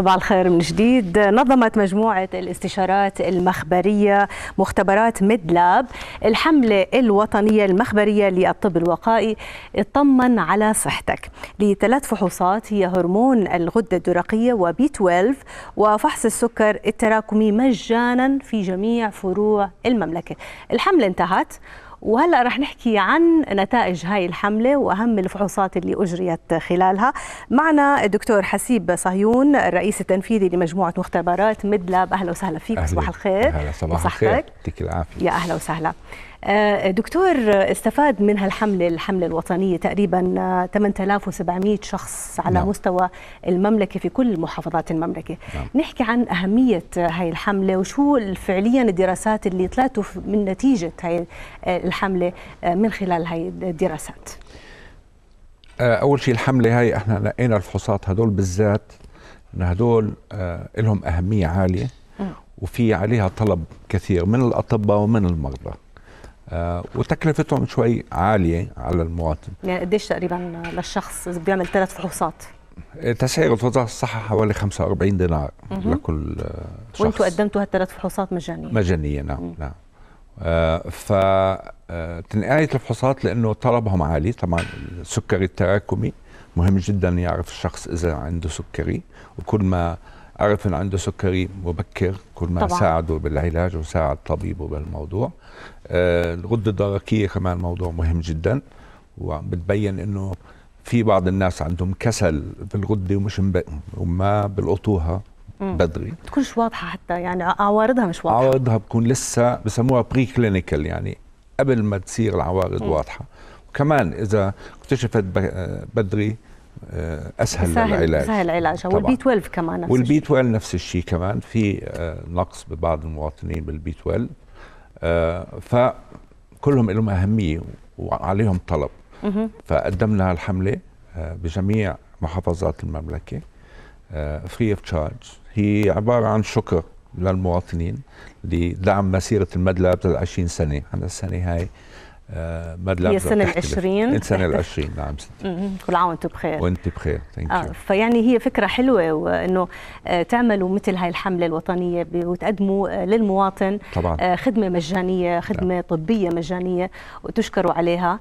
صباح الخير من جديد نظمت مجموعة الاستشارات المخبرية مختبرات ميدلاب الحملة الوطنية المخبرية للطب الوقائي اطمن على صحتك لثلاث فحوصات هي هرمون الغدة الدرقية وبي 12 وفحص السكر التراكمي مجانا في جميع فروع المملكة الحملة انتهت وهلا رح نحكي عن نتائج هاي الحمله واهم الفحوصات اللي اجريت خلالها معنا الدكتور حسيب صهيون الرئيس التنفيذي لمجموعه مختبرات ميدلاب اهلا وسهلا فيك صباح الخير اهلا صباح الخير العافيه يا اهلا وسهلا آه، دكتور استفاد من هالحملة الحملة الوطنية تقريبا 8700 آه، شخص على نعم. مستوى المملكة في كل محافظات المملكة نعم. نحكي عن أهمية هاي الحملة وشو فعليا الدراسات اللي طلعتوا من نتيجة هاي آه، الحملة من خلال هاي الدراسات أول شيء الحملة هاي احنا لقينا الفحوصات هدول بالذات أن هدول لهم أهمية عالية وفي عليها طلب كثير من الأطباء ومن المرضى آه، وتكلفتهم شوي عاليه على المواطن يعني قديش تقريبا للشخص بيعمل ثلاث فحوصات إيه، تسعير الفحوصات الصحة حوالي 45 دينار مم. لكل آه، شخص وانتم قدمتوا هالثلاث فحوصات مجانية مجانية نعم مم. نعم آه، ف تنقاية الفحوصات لأنه طلبهم عالي طبعا السكري التراكمي مهم جدا يعرف الشخص إذا عنده سكري وكل ما عرف أنه عنده سكري مبكر كل ما طبعا. ساعده بالعلاج وساعد طبيبه بالموضوع آه، الغده الدرقيه كمان موضوع مهم جدا وبتبين انه في بعض الناس عندهم كسل بالغده ومش مب... وما بلقطوها بدري بتكونش واضحه حتى يعني عوارضها مش واضحه عوارضها بتكون لسه بسموها بري كلينيكال يعني قبل ما تصير العوارض مم. واضحه وكمان اذا اكتشفت بدري آه، اسهل سهل العلاج سهل العلاج والبي 12 كمان نفس والبي 12 نفس الشيء كمان في آه، نقص ببعض المواطنين بالبي 12 فكلهم لهم أهمية وعليهم طلب فقدمنا الحملة آه، بجميع محافظات المملكة فري اوف تشارج هي عبارة عن شكر للمواطنين لدعم مسيرة المدلب لل 20 سنة عن السنة هاي آه، مدلب هي السنة سنة ال 20 نعم ستي كل عام وانتم بخير وانت بخير ثانك آه فيعني هي فكرة حلوة وانه آه، تعملوا مثل هاي الحملة الوطنية وتقدموا آه، للمواطن طبعا. خدمة مجانية خدمة لا. نعم. طبية مجانية وتشكروا عليها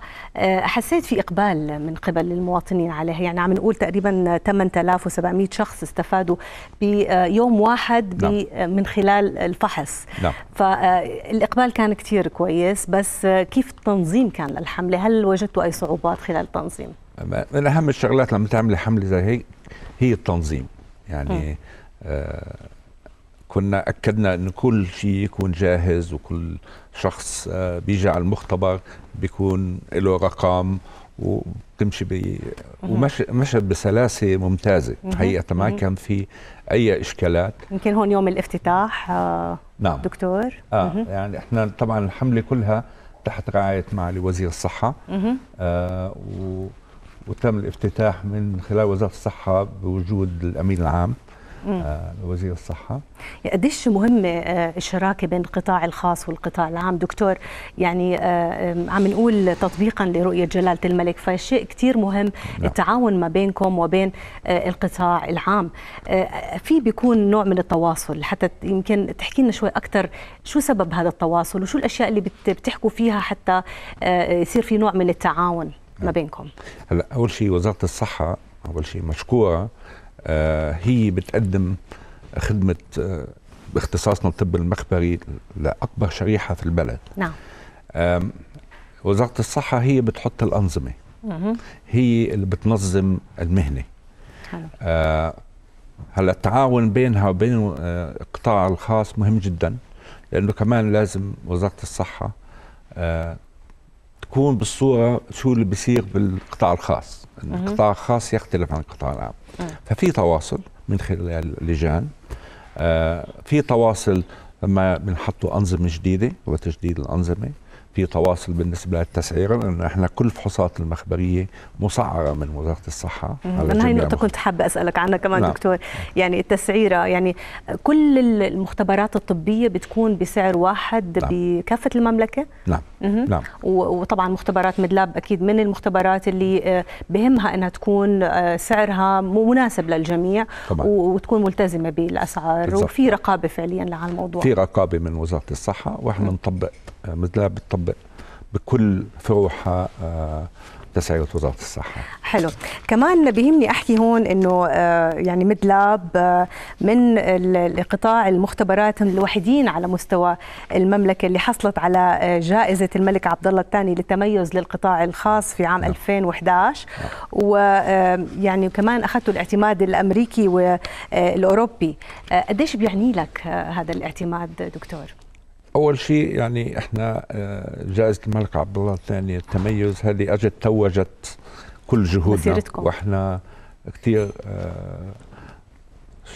حسيت في إقبال من قبل المواطنين عليها يعني عم نقول تقريبا 8700 شخص استفادوا بيوم واحد بي نعم. من خلال الفحص نعم. فالإقبال كان كثير كويس بس كيف التنظيم التنظيم كان للحمله هل وجدتوا اي صعوبات خلال التنظيم من اهم الشغلات لما تعملي حمله زي هي هي التنظيم يعني آه كنا اكدنا ان كل شيء يكون جاهز وكل شخص آه بيجي على المختبر بيكون له رقم وبتمشي ب ومشى بسلاسه ممتازه حقيقه ما كان في اي اشكالات يمكن هون يوم الافتتاح آه نعم دكتور اه يعني احنا طبعا الحمله كلها تحت رعايه معالي وزير الصحه آه وتم الافتتاح من خلال وزاره الصحه بوجود الامين العام آه، وزير الصحه قديش مهمة آه، الشراكه بين القطاع الخاص والقطاع العام دكتور يعني آه، عم نقول تطبيقا لرؤيه جلاله الملك فشيء كثير مهم نعم. التعاون ما بينكم وبين القطاع العام في بيكون نوع من التواصل حتى يمكن تحكي لنا شوي اكثر شو سبب هذا التواصل وشو الاشياء اللي بتحكوا فيها حتى يصير في نوع من التعاون نعم. ما بينكم هلا اول شيء وزاره الصحه اول شيء مشكوره آه، هي بتقدم خدمة آه، باختصاصنا الطب المخبري لأكبر شريحة في البلد نعم وزارة الصحة هي بتحط الأنظمة هي اللي بتنظم المهنة حلو. آه، هلا التعاون بينها وبين القطاع الخاص مهم جدا لأنه كمان لازم وزارة الصحة تكون بالصوره شو اللي بيصير بالقطاع الخاص القطاع الخاص يختلف عن القطاع العام أه. ففي تواصل من خلال لجان آه، في تواصل لما بنحطوا أنظمة جديدة وتجديد الأنظمة في تواصل بالنسبة للتسعير لانه احنا كل فحوصات المخبرية مسعرة من وزارة الصحة أنا هاي النقطة كنت حابة أسألك عنها كمان نعم. دكتور يعني التسعيرة يعني كل المختبرات الطبية بتكون بسعر واحد نعم. بكافة المملكة نعم نعم وطبعا مختبرات مدلاب أكيد من المختبرات اللي آه، بهمها أنها تكون آه، سعرها مناسب للجميع طبعا. وتكون ملتزمة بالأسعار بالزبط. وفي رقابة فعليا على الموضوع في رقابه من وزاره الصحه واحنا بنطبق آه، مثلها بتطبق بكل فروعها آه، تسعيره وزاره الصحه. حلو، كمان بيهمني احكي هون انه آه، يعني مدلاب آه، من قطاع المختبرات الوحيدين على مستوى المملكه اللي حصلت على آه، جائزه الملك عبد الله الثاني للتميز للقطاع الخاص في عام 2011 نعم. ويعني نعم. كمان اخذتوا الاعتماد الامريكي والاوروبي، قديش بيعني لك هذا الاعتماد دكتور؟ اول شيء يعني احنا آه، جائزه الملك عبد الله الثاني التميز هذه اجت توجت كل جهودنا واحنا كثير آه،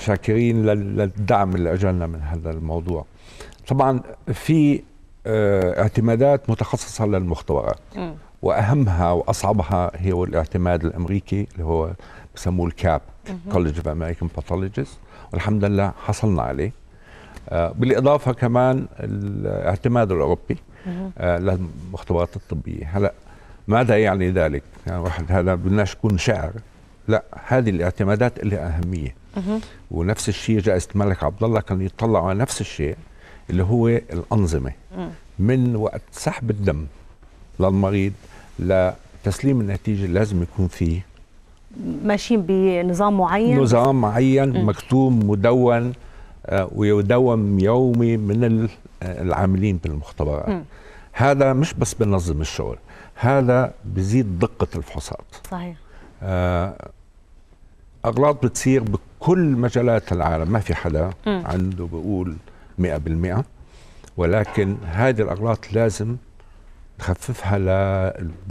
شاكرين للدعم اللي اجانا من هذا الموضوع طبعا في آه، اعتمادات متخصصه للمختبرات واهمها واصعبها هي الاعتماد الامريكي اللي هو بسموه الكاب كولج اوف امريكان باثولوجيست والحمد لله حصلنا عليه آه، بالاضافه كمان الاعتماد الاوروبي آه، للمختبرات الطبيه هلا ماذا يعني ذلك؟ يعني واحد هذا بدناش يكون شاعر لا هذه الاعتمادات لها اهميه ونفس الشيء جائزه الملك عبد الله كانوا يطلعوا على نفس الشيء اللي هو الانظمه من وقت سحب الدم للمريض لتسليم النتيجه لازم يكون فيه ماشيين بنظام معين نظام معين مكتوم مدون آه، ويدوم يومي من آه، العاملين بالمختبرات م. هذا مش بس بنظم الشغل هذا بزيد دقة الفحوصات صحيح آه، أغلاط بتصير بكل مجالات العالم ما في حدا م. عنده بقول 100% ولكن هذه الأغلاط لازم نخففها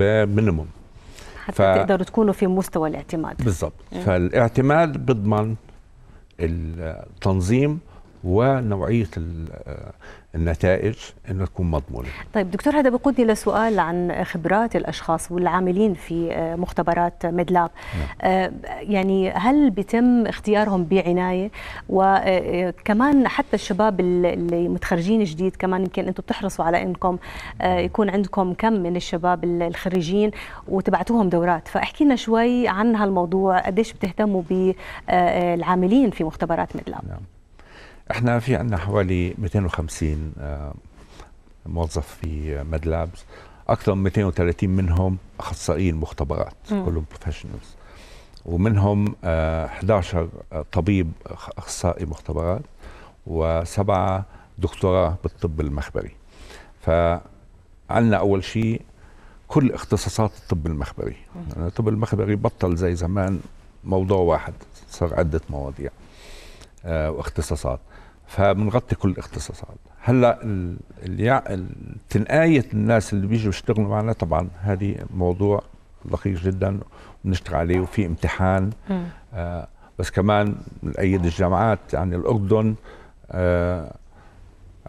للمينيموم حتى ف... تقدروا تكونوا في مستوى الاعتماد بالضبط فالاعتماد بضمن التنظيم ونوعيه آه، النتائج انها تكون مضمونه. طيب دكتور هذا بقودني لسؤال عن خبرات الاشخاص والعاملين في آه، مختبرات ميدلاب. نعم. آه، يعني هل بيتم اختيارهم بعنايه وكمان حتى الشباب اللي متخرجين جديد كمان يمكن انتم بتحرصوا على انكم نعم. يكون عندكم كم من الشباب الخريجين وتبعتوهم دورات، فاحكي لنا شوي عن هالموضوع قديش بتهتموا بالعاملين في مختبرات ميدلاب. نعم. احنا في عندنا حوالي 250 آه، موظف في ميد لابس اكثر من 230 منهم اخصائيين مختبرات كلهم بروفيشنالز ومنهم 11 آه، آه، طبيب اخصائي مختبرات وسبعه دكتوراه بالطب المخبري فعندنا اول شيء كل اختصاصات الطب المخبري يعني الطب المخبري بطل زي زمان موضوع واحد صار عده مواضيع واختصاصات فبنغطي كل الاختصاصات هلا اللي تنقاية الناس اللي بيجوا بيشتغلوا معنا طبعا هذه موضوع دقيق جدا بنشتغل عليه وفي امتحان آه بس كمان بنأيد الجامعات يعني الاردن آه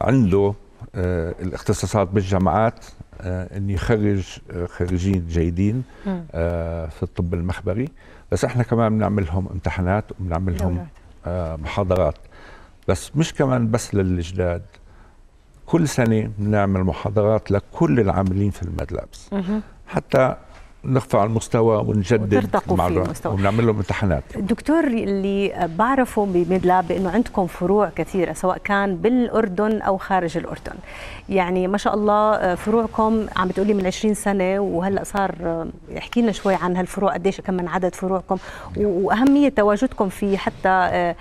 عنده آه الاختصاصات بالجامعات آه انه آه، يخرج خريجين جيدين آه في الطب المخبري بس احنا كمان بنعمل لهم امتحانات وبنعمل لهم آه محاضرات بس مش كمان بس للجداد كل سنة بنعمل محاضرات لكل العاملين في المدلبس حتى نرفع المستوى ونجدد في المستوى ونعمل لهم امتحانات دكتور اللي بعرفه بميدلاب انه عندكم فروع كثيره سواء كان بالاردن او خارج الاردن يعني ما شاء الله آه، فروعكم عم بتقولي من 20 سنه وهلا صار آه، احكي لنا شوي عن هالفروع قديش كم من عدد فروعكم واهميه تواجدكم في حتى آه،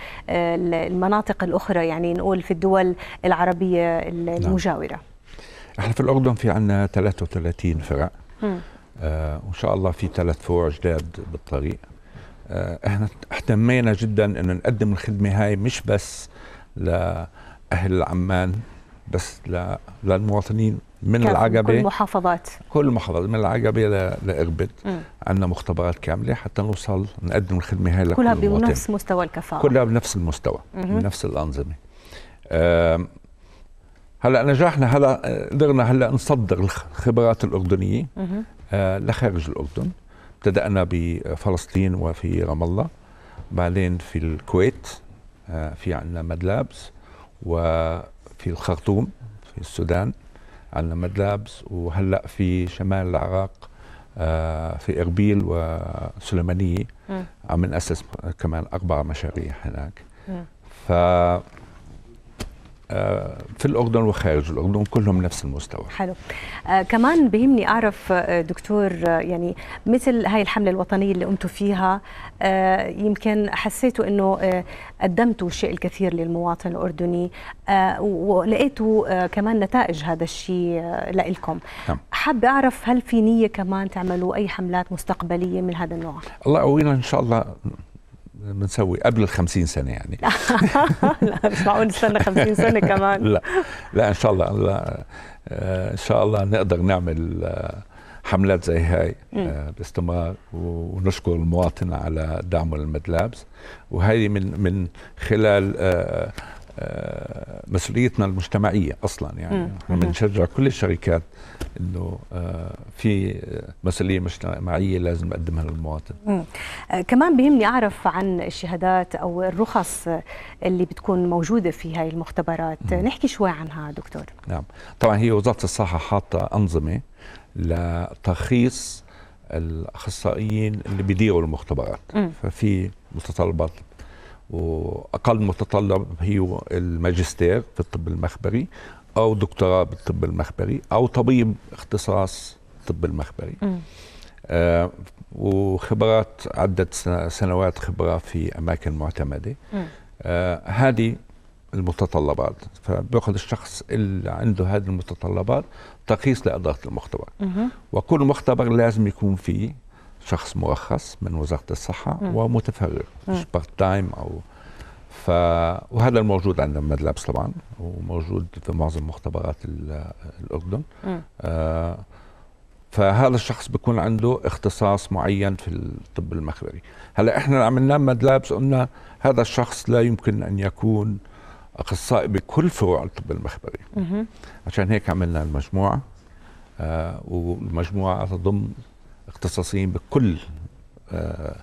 المناطق الاخرى يعني نقول في الدول العربيه نعم. المجاوره نعم. احنا في الاردن في عندنا 33 فرع آه، وان شاء الله في ثلاث فروع جداد بالطريق آه، احنا اهتمينا جدا انه نقدم الخدمه هاي مش بس لاهل عمان بس للمواطنين من العقبه كل المحافظات كل المحافظات من العقبه لاربد عندنا مختبرات كامله حتى نوصل نقدم الخدمه هاي لكل كلها بنفس مستوى الكفاءه كلها بنفس المستوى بنفس الانظمه هلا نجاحنا هلا قدرنا هلا نصدر الخبرات الاردنيه آه، لخارج الأردن ابتدأنا بفلسطين وفي رام الله بعدين في الكويت آه، في عندنا مدلابس وفي الخرطوم في السودان عندنا مدلابس وهلأ في شمال العراق آه، في اربيل وسليمانيه عم ناسس كمان اربع مشاريع هناك ف آه، في الاردن وخارج الاردن كلهم نفس المستوى حلو آه كمان بهمني اعرف آه، دكتور آه، يعني مثل هاي الحمله الوطنيه اللي قمتوا فيها آه يمكن حسيتوا انه قدمتوا شيء الكثير للمواطن الاردني آه ولقيتوا كمان نتائج هذا الشيء لكم نعم. حابه اعرف هل في نيه كمان تعملوا اي حملات مستقبليه من هذا النوع الله قوينا ان شاء الله بنسوي قبل ال 50 سنه يعني لا مش معقول نستنى 50 سنه كمان لا لا ان شاء الله لا آه، ان شاء الله نقدر نعمل آه، حملات زي هاي آه، باستمرار ونشكر المواطن على دعمه للمدلابس وهي من من خلال آه، مسؤوليتنا المجتمعيه اصلا يعني احنا بنشجع كل الشركات انه آه، في مسؤوليه مجتمعيه لازم نقدمها للمواطن. مم. آه، كمان بيهمني اعرف عن الشهادات او الرخص اللي بتكون موجوده في هاي المختبرات، مم. نحكي شوي عنها دكتور. نعم، طبعا هي وزاره الصحه حاطه انظمه لترخيص الاخصائيين اللي بيديروا المختبرات، مم. ففي متطلبات واقل متطلب هي الماجستير في الطب المخبري او دكتوراه بالطب المخبري او طبيب اختصاص الطب المخبري آه وخبرات عدة سنوات خبرة في أماكن معتمدة آه هذه المتطلبات فبياخذ الشخص اللي عنده هذه المتطلبات تقيس لإدارة المختبر وكل مختبر لازم يكون فيه شخص مرخص من وزاره الصحه م. ومتفرغ مش بارت تايم او ف وهذا الموجود عندنا بالمدلبس طبعا وموجود في معظم مختبرات الاردن آه فهذا الشخص بيكون عنده اختصاص معين في الطب المخبري هلا احنا عملنا مدلابس قلنا هذا الشخص لا يمكن ان يكون اخصائي بكل فروع الطب المخبري عشان هيك عملنا المجموعه آه والمجموعه تضم اختصاصيين بكل آه،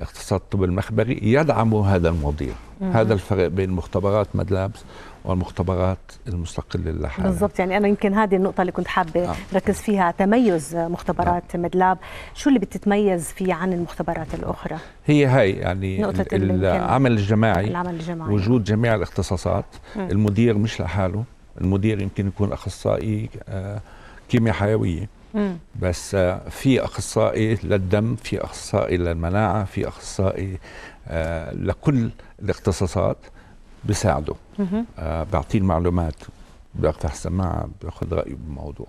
اختصاص الطب المخبري يدعموا هذا الموضوع هذا الفرق بين مختبرات مدلابس والمختبرات المستقلة لحالها بالضبط يعني أنا يمكن هذه النقطة اللي كنت حابة آه. ركز فيها تميز مختبرات آه. مدلاب شو اللي بتتميز فيه عن المختبرات الأخرى؟ هي هاي يعني نقطة العمل الجماعي العمل الجماعي وجود جميع الاختصاصات م. المدير مش لحاله المدير يمكن يكون أخصائي آه، كيمياء حيوية بس في اخصائي للدم في اخصائي للمناعه في اخصائي آه، لكل الاختصاصات بساعده آه، بعطيه المعلومات بفتح السماعه باخذ رايه بالموضوع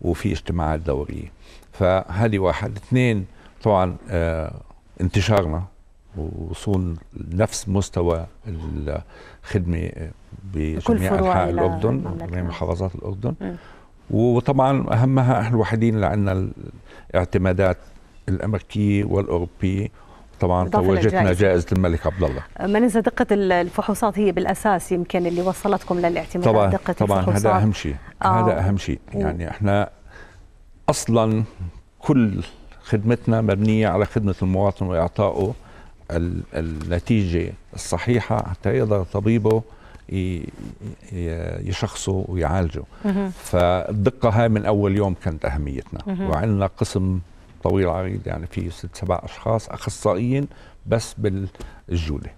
وفي اجتماعات دوريه فهذه واحد اثنين طبعا آه، انتشارنا ووصول نفس مستوى الخدمه بجميع انحاء الاردن وجميع محافظات الاردن مم. وطبعا اهمها احنا الوحيدين اللي عندنا الاعتمادات الامريكيه والاوروبيه طبعا توجتنا جائزة الملك عبد الله ما ننسى دقة الفحوصات هي بالأساس يمكن اللي وصلتكم للاعتماد طبعا دقة طبعا الفحوصات. هذا أهم شيء آه. هذا أهم شيء يعني احنا أصلا كل خدمتنا مبنية على خدمة المواطن وإعطائه النتيجة الصحيحة حتى يقدر طبيبه يشخصوا ويعالجوا فالدقة هاي من أول يوم كانت أهميتنا وعندنا قسم طويل عريض يعني في ست سبع أشخاص أخصائيين بس بالجولة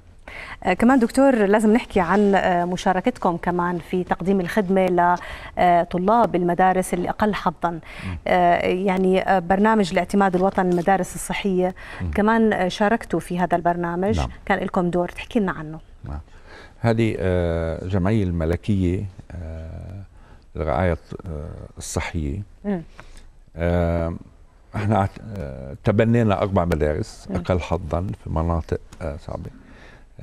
آه، كمان دكتور لازم نحكي عن آه، مشاركتكم كمان في تقديم الخدمة لطلاب آه، المدارس الأقل حظا يعني برنامج الاعتماد الوطني المدارس الصحية كمان شاركتوا في هذا البرنامج نعم. كان لكم دور تحكي لنا عنه نعم. هذه الجمعية آه، الملكية آه، للرعاية آه، الصحية احنا تبنينا أربع مدارس أقل حظا في مناطق صعبة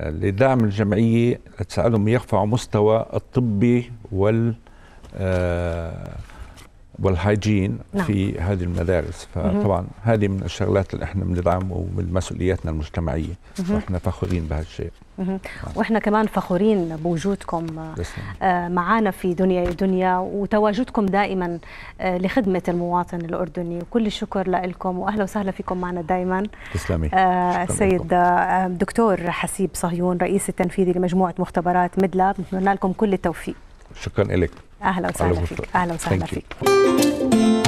لدعم الجمعية تساعدهم يرفعوا مستوى الطبي وال والهايجين نعم. في هذه المدارس فطبعا هذه من الشغلات اللي احنا بندعم ومن مسؤولياتنا المجتمعيه واحنا فخورين بهالشيء نعم. واحنا كمان فخورين بوجودكم نعم. آه، معنا في دنيا دنيا وتواجدكم دائما آه، لخدمه المواطن الاردني وكل الشكر لكم واهلا وسهلا فيكم معنا دائما تسلمي آه سيد آه، دكتور حسيب صهيون رئيس التنفيذي لمجموعه مختبرات ميدلاب نتمنى لكم كل التوفيق شكرا لك اهلا وسهلا فيك اهلا وسهلا فيك